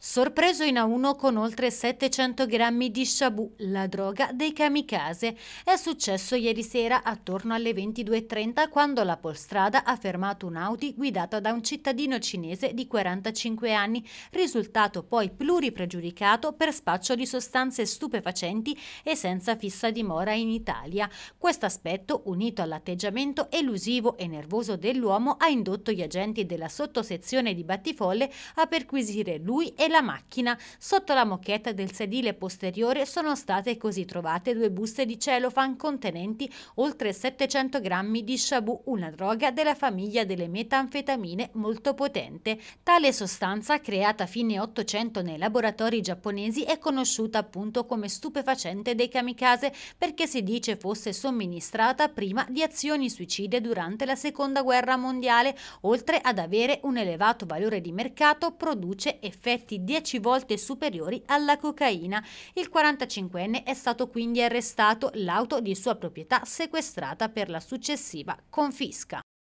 Sorpreso in A1 con oltre 700 grammi di shabu, la droga dei kamikaze. È successo ieri sera attorno alle 22.30 quando la polstrada ha fermato un Audi guidata da un cittadino cinese di 45 anni, risultato poi pluripregiudicato per spaccio di sostanze stupefacenti e senza fissa dimora in Italia. Questo aspetto, unito all'atteggiamento elusivo e nervoso dell'uomo, ha indotto gli agenti della sottosezione di Battifolle a perquisire lui e la macchina. Sotto la moquetta del sedile posteriore sono state così trovate due buste di celofan contenenti oltre 700 grammi di shabu, una droga della famiglia delle metanfetamine molto potente. Tale sostanza, creata a fine 800 nei laboratori giapponesi, è conosciuta appunto come stupefacente dei kamikaze perché si dice fosse somministrata prima di azioni suicide durante la seconda guerra mondiale, oltre ad avere un elevato valore di mercato, produce effetti 10 volte superiori alla cocaina. Il 45enne è stato quindi arrestato, l'auto di sua proprietà sequestrata per la successiva confisca.